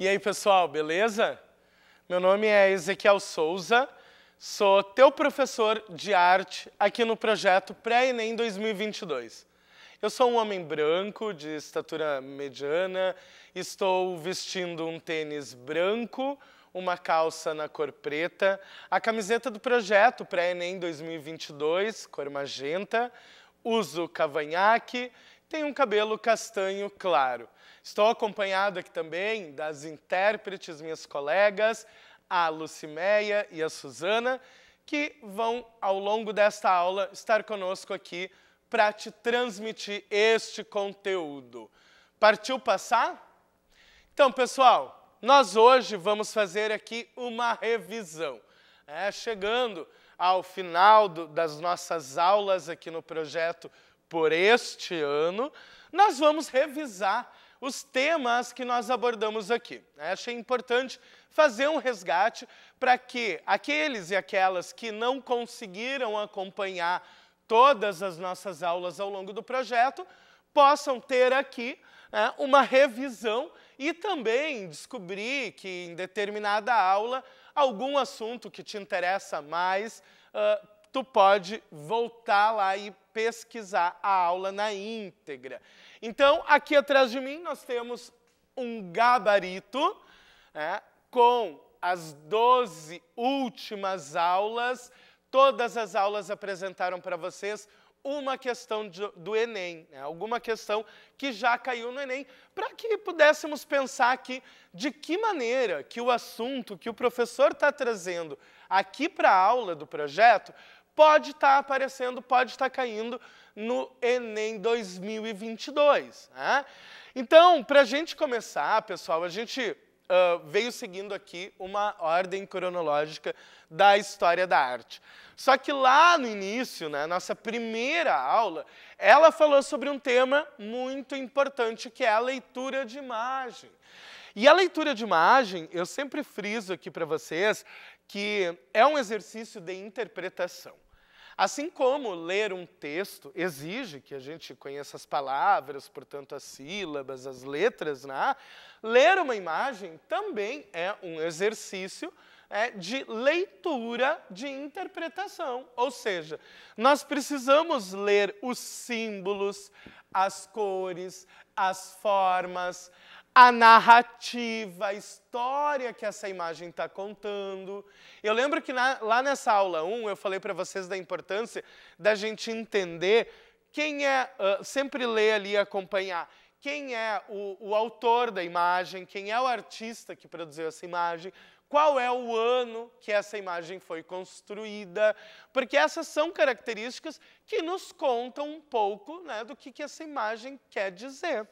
E aí, pessoal, beleza? Meu nome é Ezequiel Souza, sou teu professor de arte aqui no projeto Pré-ENEM 2022. Eu sou um homem branco, de estatura mediana, estou vestindo um tênis branco, uma calça na cor preta, a camiseta do projeto Pré-ENEM 2022, cor magenta, uso cavanhaque, tenho um cabelo castanho claro. Estou acompanhado aqui também das intérpretes, minhas colegas, a Lucimeia e a Suzana, que vão, ao longo desta aula, estar conosco aqui para te transmitir este conteúdo. Partiu passar? Então, pessoal, nós hoje vamos fazer aqui uma revisão. É, chegando ao final do, das nossas aulas aqui no projeto por este ano, nós vamos revisar os temas que nós abordamos aqui. É, achei importante fazer um resgate para que aqueles e aquelas que não conseguiram acompanhar todas as nossas aulas ao longo do projeto possam ter aqui né, uma revisão e também descobrir que em determinada aula algum assunto que te interessa mais, uh, tu pode voltar lá e pesquisar a aula na íntegra. Então, aqui atrás de mim nós temos um gabarito né, com as 12 últimas aulas. Todas as aulas apresentaram para vocês uma questão de, do Enem, né, alguma questão que já caiu no Enem, para que pudéssemos pensar aqui de que maneira que o assunto que o professor está trazendo aqui para a aula do projeto pode estar tá aparecendo, pode estar tá caindo no Enem 2022. Né? Então, para a gente começar, pessoal, a gente uh, veio seguindo aqui uma ordem cronológica da história da arte. Só que lá no início, na né, nossa primeira aula, ela falou sobre um tema muito importante, que é a leitura de imagem. E a leitura de imagem, eu sempre friso aqui para vocês, que é um exercício de interpretação. Assim como ler um texto exige que a gente conheça as palavras, portanto, as sílabas, as letras, né? ler uma imagem também é um exercício é, de leitura de interpretação. Ou seja, nós precisamos ler os símbolos, as cores, as formas, a narrativa, a história que essa imagem está contando. Eu lembro que na, lá nessa aula 1 eu falei para vocês da importância da gente entender quem é, uh, sempre ler ali e acompanhar, quem é o, o autor da imagem, quem é o artista que produziu essa imagem, qual é o ano que essa imagem foi construída, porque essas são características que nos contam um pouco né, do que, que essa imagem quer dizer.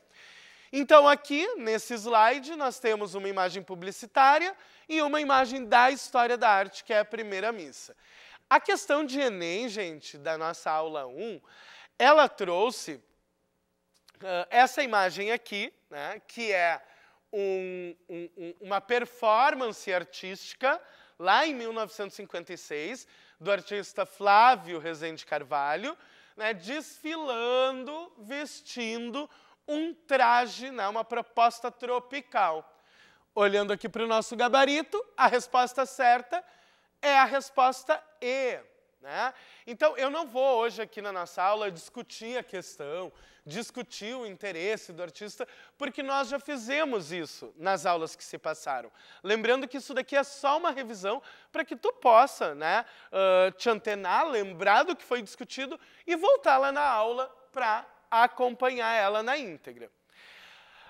Então, aqui nesse slide, nós temos uma imagem publicitária e uma imagem da história da arte, que é a primeira missa. A questão de Enem, gente, da nossa aula 1, ela trouxe uh, essa imagem aqui, né, que é um, um, uma performance artística lá em 1956, do artista Flávio Rezende Carvalho, né, desfilando, vestindo um traje, né, uma proposta tropical. Olhando aqui para o nosso gabarito, a resposta certa é a resposta E. Né? Então, eu não vou hoje aqui na nossa aula discutir a questão, discutir o interesse do artista, porque nós já fizemos isso nas aulas que se passaram. Lembrando que isso daqui é só uma revisão para que tu possa né, uh, te antenar, lembrar do que foi discutido e voltar lá na aula para acompanhar ela na íntegra.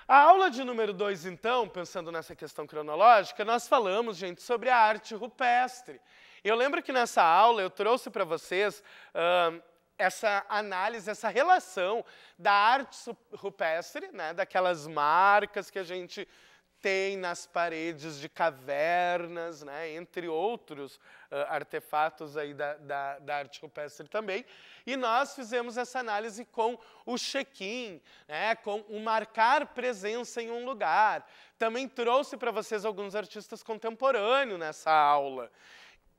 A aula de número 2, então, pensando nessa questão cronológica, nós falamos, gente, sobre a arte rupestre. Eu lembro que nessa aula eu trouxe para vocês uh, essa análise, essa relação da arte rupestre, né, daquelas marcas que a gente tem nas paredes de cavernas, né, entre outros uh, artefatos aí da, da, da, arte rupestre também. E nós fizemos essa análise com o check-in, né, com o marcar presença em um lugar. Também trouxe para vocês alguns artistas contemporâneos nessa aula.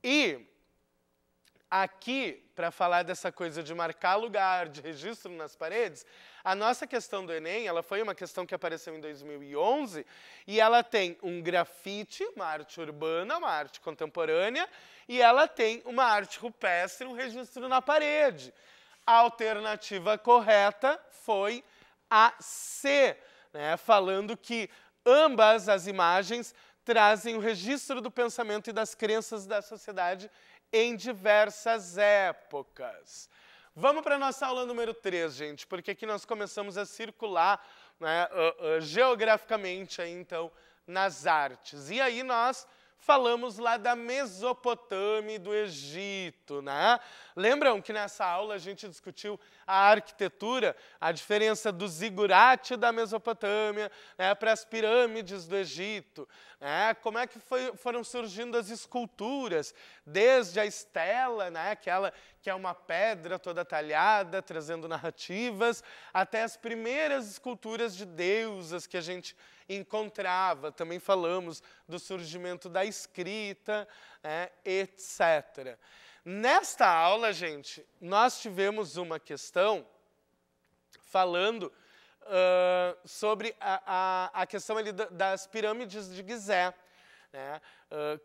E aqui, para falar dessa coisa de marcar lugar, de registro nas paredes, a nossa questão do Enem, ela foi uma questão que apareceu em 2011 e ela tem um grafite, uma arte urbana, uma arte contemporânea, e ela tem uma arte rupestre, um registro na parede. A alternativa correta foi a C, né? falando que ambas as imagens trazem o registro do pensamento e das crenças da sociedade em diversas épocas. Vamos para a nossa aula número 3, gente, porque aqui nós começamos a circular né, uh, uh, geograficamente aí, então, nas artes. E aí nós falamos lá da Mesopotâmia e do Egito, né? Lembram que nessa aula a gente discutiu a arquitetura, a diferença do zigurate da Mesopotâmia né, para as pirâmides do Egito, né? Como é que foi, foram surgindo as esculturas, desde a estela, né? Aquela que é uma pedra toda talhada, trazendo narrativas, até as primeiras esculturas de deusas que a gente encontrava. Também falamos do surgimento da escrita, né, etc. Nesta aula, gente, nós tivemos uma questão falando uh, sobre a, a, a, questão ali das pirâmides de Gizé. Né? Uh,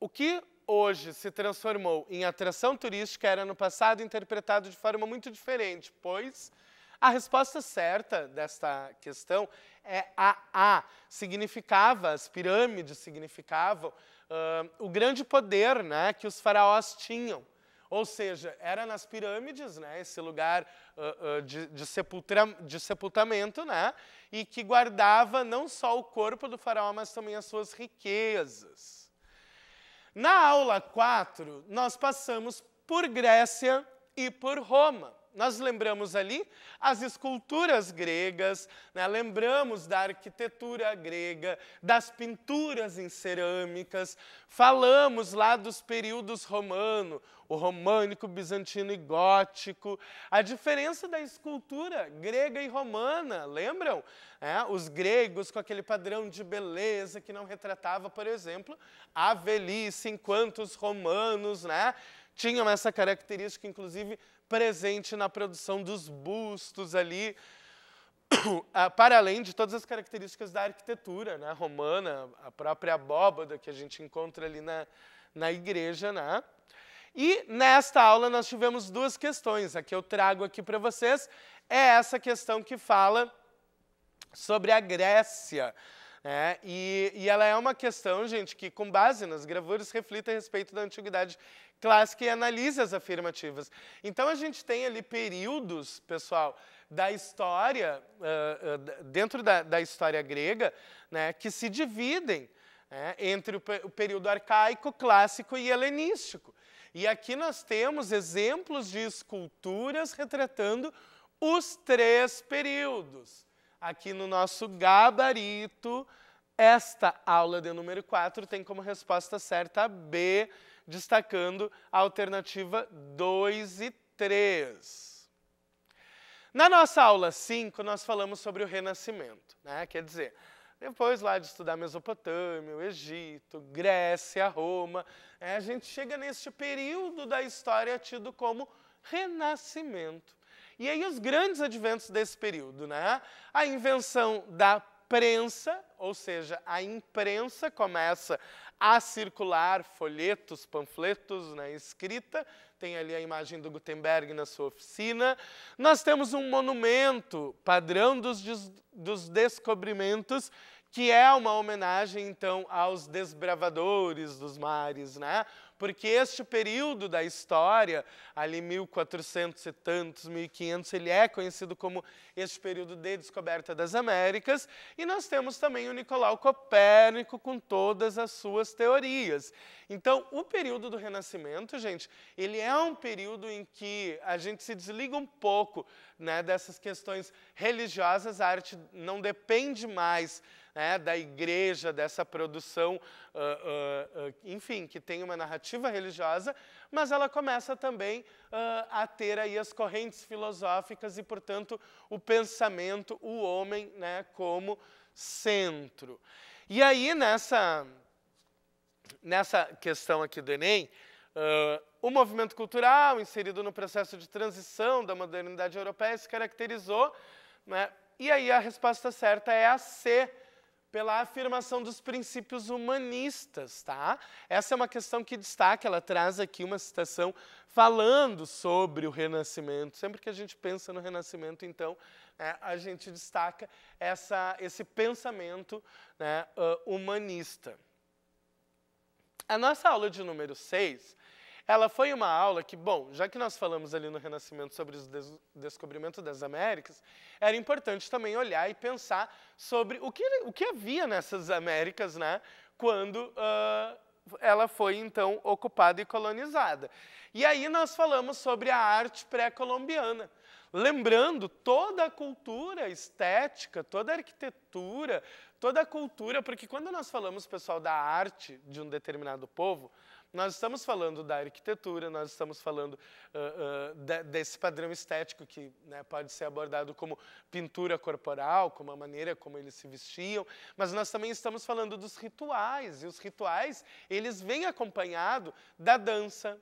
o que hoje se transformou em atração turística era no passado interpretado de forma muito diferente, pois a resposta certa desta questão é a A. Significava, as pirâmides significavam uh, o grande poder né, que os faraós tinham. Ou seja, era nas pirâmides, né, esse lugar uh, uh, de, de, de sepultamento, né, e que guardava não só o corpo do faraó, mas também as suas riquezas. Na aula 4, nós passamos por Grécia e por Roma. Nós lembramos ali as esculturas gregas, né? lembramos da arquitetura grega, das pinturas em cerâmicas, falamos lá dos períodos romano, o românico, bizantino e gótico, a diferença da escultura grega e romana, lembram? É, os gregos com aquele padrão de beleza que não retratava, por exemplo, a velhice, enquanto os romanos né, tinham essa característica, inclusive, presente na produção dos bustos ali, ah, para além de todas as características da arquitetura né, romana, a própria abóbada que a gente encontra ali na, na igreja. Né? E nesta aula nós tivemos duas questões, a que eu trago aqui para vocês é essa questão que fala sobre a Grécia, né? E, e ela é uma questão, gente, que com base nas gravuras reflita a respeito da antiguidade clássica e analisa as afirmativas. Então a gente tem ali períodos, pessoal, da história, uh, uh, dentro da, da, história grega, né, que se dividem né, entre o, o período arcaico, clássico e helenístico. E aqui nós temos exemplos de esculturas retratando os três períodos aqui no nosso gabarito. Esta aula de número 4 tem como resposta certa a B, destacando a alternativa 2 e 3. Na nossa aula 5, nós falamos sobre o Renascimento, né? quer dizer, depois lá de estudar Mesopotâmia, o Egito, Grécia, Roma, é, a gente chega neste período da história tido como Renascimento. E aí os grandes adventos desse período, né? A invenção da prensa, ou seja, a imprensa começa a circular folhetos, panfletos na né, escrita, tem ali a imagem do Gutenberg na sua oficina. Nós temos um monumento padrão dos, des dos descobrimentos, que é uma homenagem, então, aos desbravadores dos mares, né? porque este período da história, ali 1400 e tantos, 1500, ele é conhecido como este período de descoberta das Américas, e nós temos também o Nicolau Copérnico com todas as suas teorias. Então, o período do Renascimento, gente, ele é um período em que a gente se desliga um pouco né, dessas questões religiosas, a arte não depende mais né, da igreja, dessa produção, uh, uh, uh, enfim, que tem uma narrativa religiosa, mas ela começa também a ter aí as correntes filosóficas e, portanto, o pensamento, o homem né, como centro. E aí, nessa, nessa questão aqui do Enem, Uh, o movimento cultural, inserido no processo de transição da modernidade europeia, se caracterizou. Né? E aí a resposta certa é a C, pela afirmação dos princípios humanistas, tá? Essa é uma questão que destaca, ela traz aqui uma citação falando sobre o Renascimento. Sempre que a gente pensa no Renascimento, então, né, a gente destaca essa, esse pensamento né, uh, humanista. A nossa aula de número 6, ela foi uma aula que, bom, já que nós falamos ali no Renascimento sobre o des descobrimento das Américas, era importante também olhar e pensar sobre o que, o que havia nessas Américas, né? Quando uh, ela foi então ocupada e colonizada. E aí nós falamos sobre a arte pré-colombiana, lembrando toda a cultura estética, toda a arquitetura, toda a cultura, porque quando nós falamos, pessoal, da arte de um determinado povo, nós estamos falando da arquitetura, nós estamos falando uh, uh, de, desse padrão estético que né, pode ser abordado como pintura corporal, como a maneira como eles se vestiam, mas nós também estamos falando dos rituais, e os rituais, eles vêm acompanhado da dança,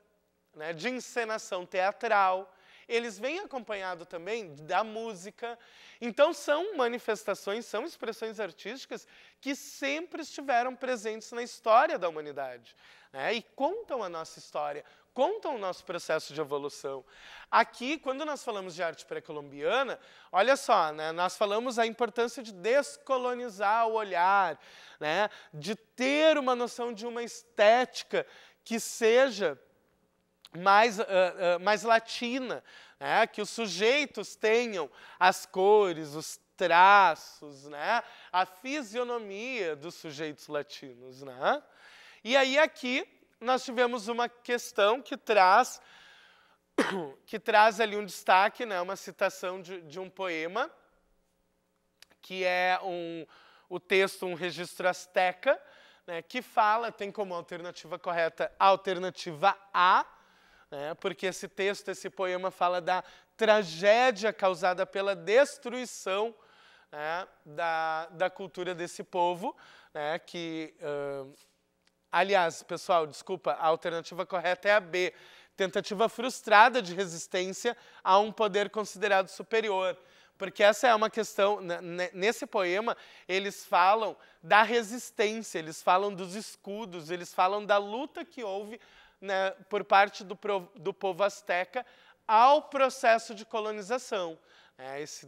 né, de encenação teatral, eles vêm acompanhado também da música. Então, são manifestações, são expressões artísticas que sempre estiveram presentes na história da humanidade né? e contam a nossa história, contam o nosso processo de evolução. Aqui, quando nós falamos de arte pré-colombiana, olha só, né? nós falamos a importância de descolonizar o olhar, né? de ter uma noção de uma estética que seja mais, uh, uh, mais latina, né? que os sujeitos tenham as cores, os traços, né? a fisionomia dos sujeitos latinos. Né? E aí aqui nós tivemos uma questão que traz que traz ali um destaque, né, uma citação de, de um poema que é um o texto um registro asteca, né, que fala tem como alternativa correta a alternativa A, né, porque esse texto, esse poema fala da tragédia causada pela destruição né, da, da cultura desse povo, né, que uh, Aliás, pessoal, desculpa, a alternativa correta é a B. Tentativa frustrada de resistência a um poder considerado superior. Porque essa é uma questão. Nesse poema, eles falam da resistência, eles falam dos escudos, eles falam da luta que houve né, por parte do, do povo asteca ao processo de colonização. É, esse,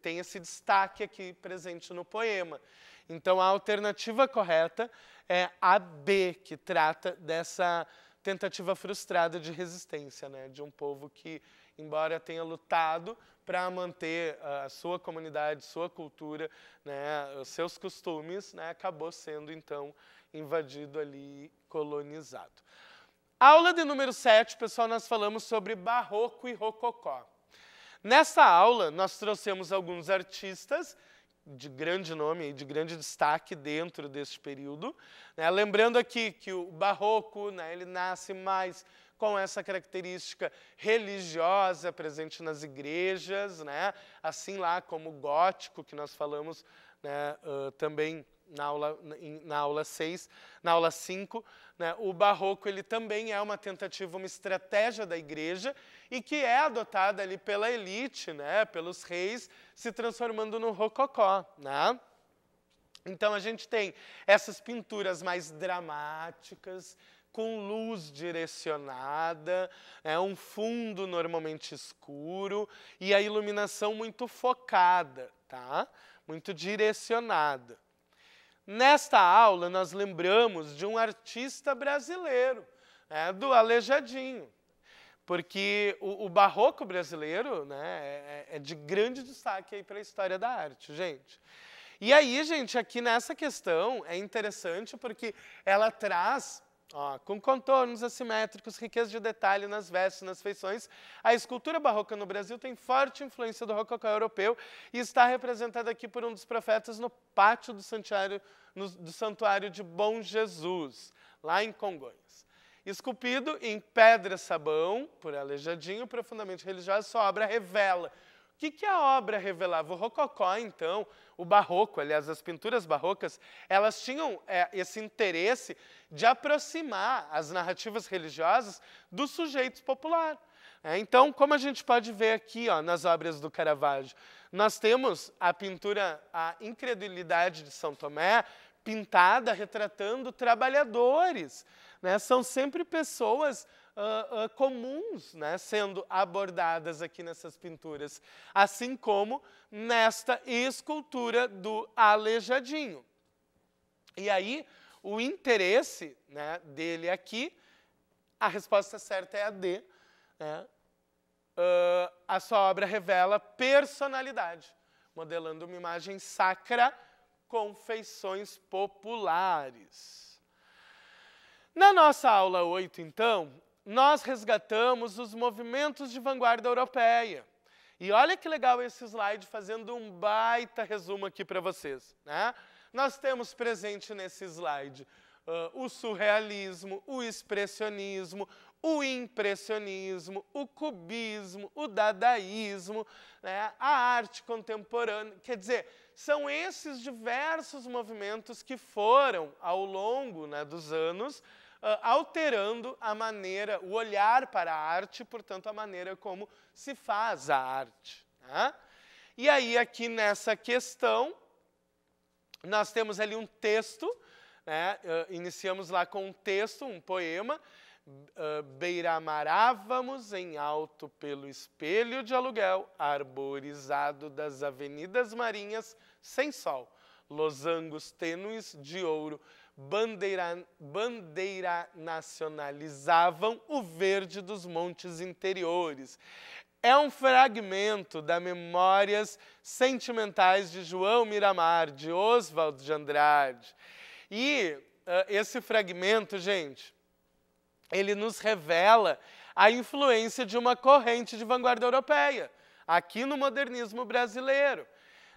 tem esse destaque aqui presente no poema. Então, a alternativa correta é, a B que trata dessa tentativa frustrada de resistência, né? de um povo que, embora tenha lutado para manter ah, a sua comunidade, sua cultura, né? os seus costumes, né? acabou sendo então invadido ali, colonizado. Aula de número 7, pessoal, nós falamos sobre barroco e rococó. Nessa aula, nós trouxemos alguns artistas de grande nome, de grande destaque dentro desse período. Né? Lembrando aqui que o barroco né, ele nasce mais com essa característica religiosa presente nas igrejas, né? assim lá como o gótico, que nós falamos né, uh, também na aula, na aula 6, na aula 5, né, o barroco ele também é uma tentativa, uma estratégia da igreja e que é adotada ali pela elite, né, pelos reis, se transformando no rococó, né? Então a gente tem essas pinturas mais dramáticas, com luz direcionada, é um fundo normalmente escuro e a iluminação muito focada, tá? Muito direcionada. Nesta aula nós lembramos de um artista brasileiro, né, do Alejadinho porque o, o barroco brasileiro né, é, é de grande destaque para a história da arte, gente. E aí, gente, aqui nessa questão é interessante porque ela traz Ó, com contornos assimétricos, riqueza de detalhe nas vestes, nas feições, a escultura barroca no Brasil tem forte influência do rococó europeu e está representada aqui por um dos profetas no pátio do santuário, no, do santuário de Bom Jesus, lá em Congonhas esculpido em pedra sabão, por Alejadinho, profundamente religioso sua obra revela. O que, que a obra revelava? O rococó, então, o barroco, aliás, as pinturas barrocas, elas tinham é, esse interesse de aproximar as narrativas religiosas dos sujeitos populares. É, então, como a gente pode ver aqui ó, nas obras do Caravaggio, nós temos a pintura A Incredulidade de São Tomé, pintada retratando trabalhadores né, são sempre pessoas Uh, uh, comuns né, sendo abordadas aqui nessas pinturas, assim como nesta escultura do Aleijadinho. E aí, o interesse né, dele aqui, a resposta certa é a D. Né? Uh, a sua obra revela personalidade, modelando uma imagem sacra com feições populares. Na nossa aula 8, então, nós resgatamos os movimentos de vanguarda europeia. E olha que legal esse slide fazendo um baita resumo aqui para vocês. Né? Nós temos presente nesse slide uh, o surrealismo, o expressionismo, o impressionismo, o cubismo, o dadaísmo, né? a arte contemporânea. Quer dizer, são esses diversos movimentos que foram, ao longo né, dos anos, ah, alterando a maneira, o olhar para a arte, portanto, a maneira como se faz a arte. Né? E aí, aqui nessa questão, nós temos ali um texto, né? Ah, iniciamos lá com um texto, um poema, ah, beiramarávamos em alto pelo espelho de aluguel, arborizado das avenidas marinhas, sem sol, losangos tênues de ouro, bandeira, bandeira nacionalizavam o verde dos montes interiores. É um fragmento da Memórias Sentimentais de João Miramar, de Oswald de Andrade. E uh, esse fragmento, gente, ele nos revela a influência de uma corrente de vanguarda europeia aqui no modernismo brasileiro.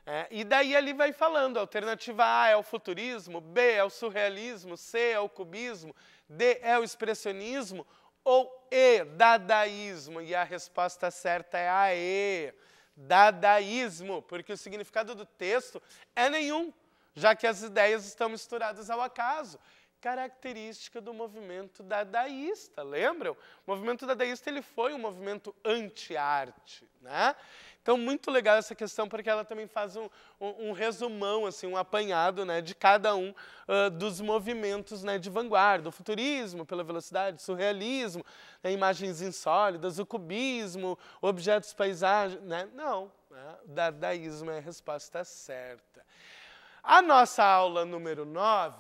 É, e daí ele vai falando: a alternativa A é o futurismo, B é o surrealismo, C é o cubismo, D é o expressionismo ou E, dadaísmo. E a resposta certa é a E, dadaísmo, porque o significado do texto é nenhum, já que as ideias estão misturadas ao acaso característica do movimento dadaísta, lembram? O movimento dadaísta ele foi um movimento anti-arte, né? Então, muito legal essa questão, porque ela também faz um, um, um resumão, assim, um apanhado né, de cada um uh, dos movimentos né, de vanguarda, o futurismo pela velocidade, o surrealismo, né, imagens insólidas, o cubismo, objetos paisagem. Né? Não, né, dadaísmo é a resposta certa. A nossa aula número 9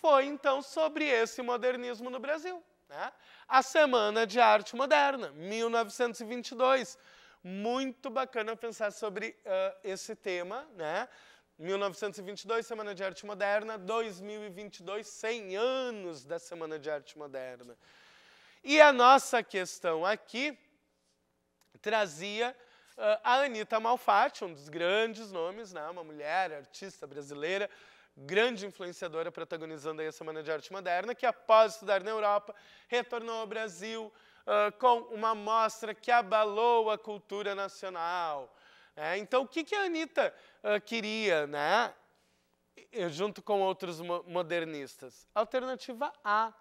foi, então, sobre esse modernismo no Brasil. Né? A Semana de Arte Moderna, 1922 muito bacana pensar sobre uh, esse tema, né? 1922, Semana de Arte Moderna, 2022, 100 anos da Semana de Arte Moderna. E a nossa questão aqui trazia uh, a Anitta Malfatti, um dos grandes nomes, né? uma mulher artista brasileira, grande influenciadora protagonizando aí a Semana de Arte Moderna, que após estudar na Europa, retornou ao Brasil, ah, com uma mostra que abalou a cultura nacional. É, então, o que, que a Anitta uh, queria, né? Eu, junto com outros mo modernistas? Alternativa A.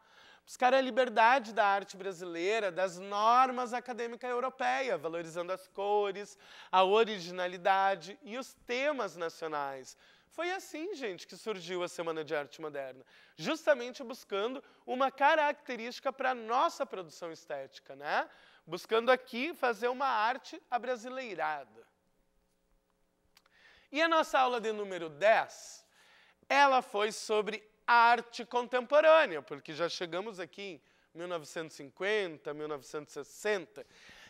Buscar a liberdade da arte brasileira, das normas acadêmica europeia, valorizando as cores, a originalidade e os temas nacionais, foi assim, gente, que surgiu a Semana de Arte Moderna, justamente buscando uma característica para a nossa produção estética, né? Buscando aqui fazer uma arte abrasileirada. E a nossa aula de número 10, ela foi sobre arte contemporânea, porque já chegamos aqui em 1950, 1960.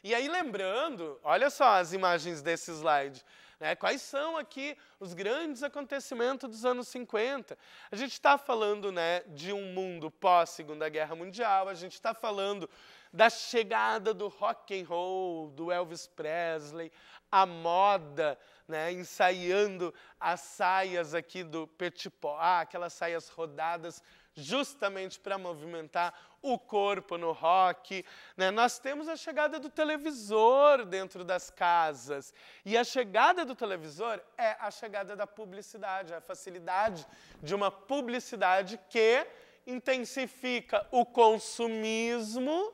E aí lembrando, olha só as imagens desse slide. Né? Quais são aqui os grandes acontecimentos dos anos 50? A gente está falando né, de um mundo pós-Segunda Guerra Mundial, a gente está falando da chegada do rock and roll, do Elvis Presley, a moda, né, ensaiando as saias aqui do Petit Pois, ah, aquelas saias rodadas justamente para movimentar o corpo no rock. Né? Nós temos a chegada do televisor dentro das casas. E a chegada do televisor é a chegada da publicidade, a facilidade de uma publicidade que intensifica o consumismo.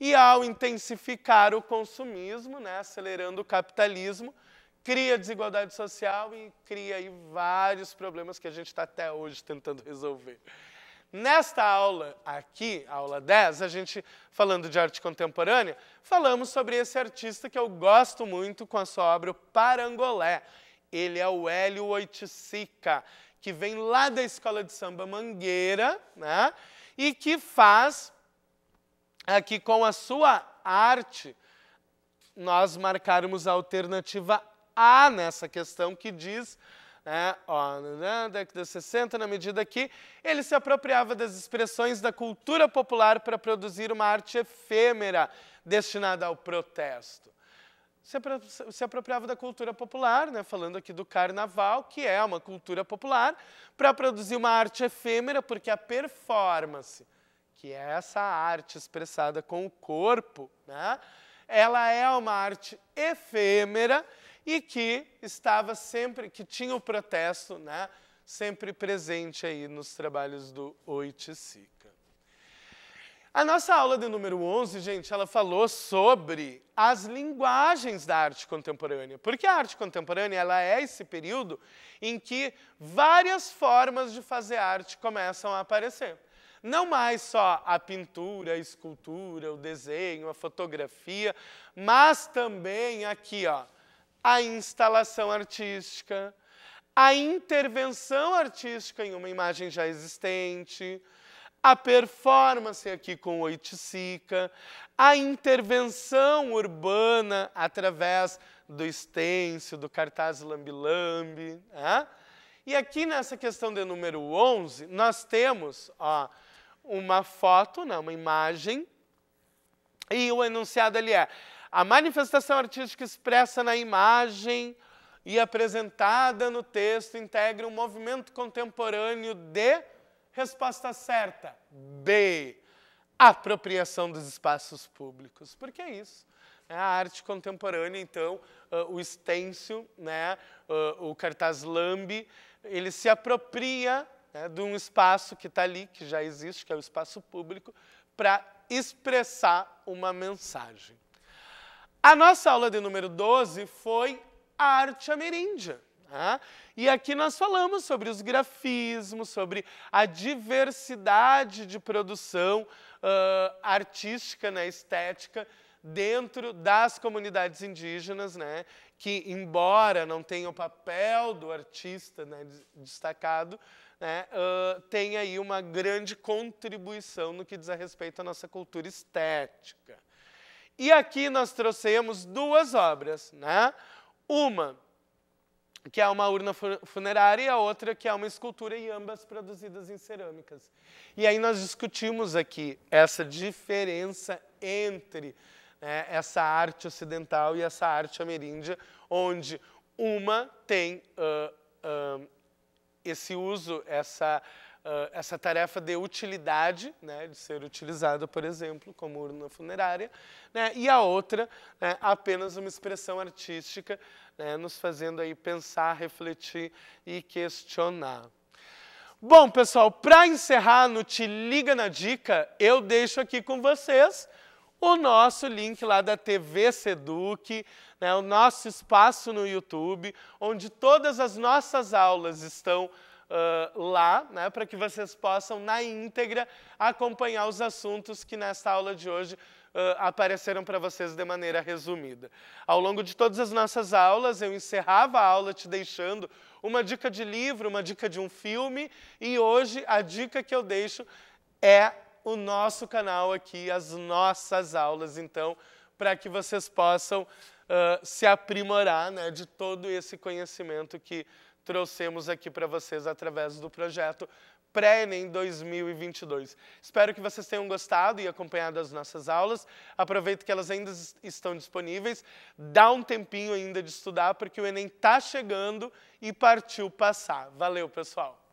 E ao intensificar o consumismo, né, acelerando o capitalismo, cria desigualdade social e cria aí vários problemas que a gente está até hoje tentando resolver. Nesta aula aqui, aula 10, a gente falando de arte contemporânea, falamos sobre esse artista que eu gosto muito com a sua obra o Parangolé. Ele é o Hélio Oiticica, que vem lá da escola de samba Mangueira, né? E que faz aqui com a sua arte nós marcarmos a alternativa A nessa questão que diz né? Ó, década de 60, na medida que ele se apropriava das expressões da cultura popular para produzir uma arte efêmera destinada ao protesto. Se, apro se apropriava da cultura popular, né? falando aqui do carnaval, que é uma cultura popular, para produzir uma arte efêmera, porque a performance, que é essa arte expressada com o corpo, né? ela é uma arte efêmera e que estava sempre, que tinha o protesto, né, sempre presente aí nos trabalhos do Oiticica. A nossa aula de número 11, gente, ela falou sobre as linguagens da arte contemporânea. Porque a arte contemporânea, ela é esse período em que várias formas de fazer arte começam a aparecer. Não mais só a pintura, a escultura, o desenho, a fotografia, mas também aqui, ó, a instalação artística, a intervenção artística em uma imagem já existente, a performance aqui com o Oiticica, a intervenção urbana através do estêncil, do cartaz lambi-lambi. Né? E aqui nessa questão de número 11, nós temos ó, uma foto, né, uma imagem, e o enunciado ali é a manifestação artística expressa na imagem e apresentada no texto integra um movimento contemporâneo de resposta certa, B. Apropriação dos espaços públicos. Por que isso? É a arte contemporânea, então, ah, o estêncil, né, ah, o cartaz lambe, ele se apropria né, de um espaço que está ali, que já existe, que é o espaço público, para expressar uma mensagem. A nossa aula de número 12 foi a arte ameríndia. Né? E aqui nós falamos sobre os grafismos, sobre a diversidade de produção uh, artística, né, estética, dentro das comunidades indígenas, né, que, embora não tenha o papel do artista né, destacado, né, uh, tem aí uma grande contribuição no que diz a respeito à nossa cultura estética. E aqui nós trouxemos duas obras, né? Uma que é uma urna funerária e a outra que é uma escultura e ambas produzidas em cerâmicas. E aí nós discutimos aqui essa diferença entre né, essa arte ocidental e essa arte ameríndia, onde uma tem uh, uh, esse uso, essa uh, essa tarefa de utilidade, né, de ser utilizada, por exemplo, como urna funerária, né, e a outra, né, apenas uma expressão artística, né, nos fazendo aí pensar, refletir e questionar. Bom, pessoal, para encerrar no Te Liga na Dica, eu deixo aqui com vocês o nosso link lá da TV Seduc, né, o nosso espaço no YouTube, onde todas as nossas aulas estão lá, né, para que vocês possam, na íntegra, acompanhar os assuntos que nesta aula de hoje Uh, apareceram para vocês de maneira resumida. Ao longo de todas as nossas aulas, eu encerrava a aula te deixando uma dica de livro, uma dica de um filme, e hoje a dica que eu deixo é o nosso canal aqui, as nossas aulas, então, para que vocês possam uh, se aprimorar né, de todo esse conhecimento que trouxemos aqui para vocês através do projeto Pré-ENEM 2022. Espero que vocês tenham gostado e acompanhado as nossas aulas. Aproveito que elas ainda estão disponíveis. Dá um tempinho ainda de estudar, porque o Enem está chegando e partiu passar. Valeu, pessoal!